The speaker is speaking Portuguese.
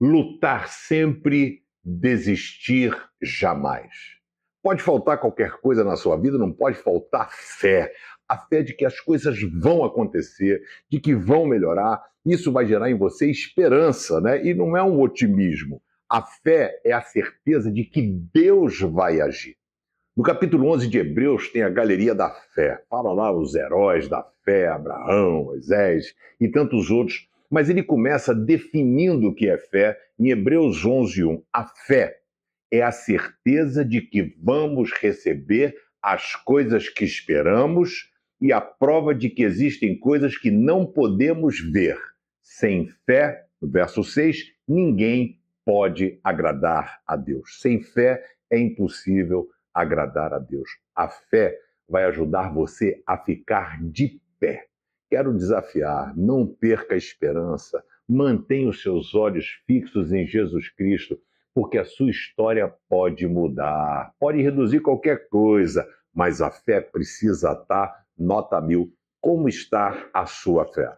lutar sempre, desistir jamais. Pode faltar qualquer coisa na sua vida, não pode faltar fé. A fé de que as coisas vão acontecer, de que vão melhorar. Isso vai gerar em você esperança, né? E não é um otimismo. A fé é a certeza de que Deus vai agir. No capítulo 11 de Hebreus tem a galeria da fé. Fala lá os heróis da fé, Abraão, Moisés e tantos outros mas ele começa definindo o que é fé em Hebreus 11:1. A fé é a certeza de que vamos receber as coisas que esperamos e a prova de que existem coisas que não podemos ver. Sem fé, verso 6, ninguém pode agradar a Deus. Sem fé é impossível agradar a Deus. A fé vai ajudar você a ficar de Quero desafiar, não perca a esperança, mantenha os seus olhos fixos em Jesus Cristo, porque a sua história pode mudar, pode reduzir qualquer coisa, mas a fé precisa estar tá, nota mil. Como está a sua fé?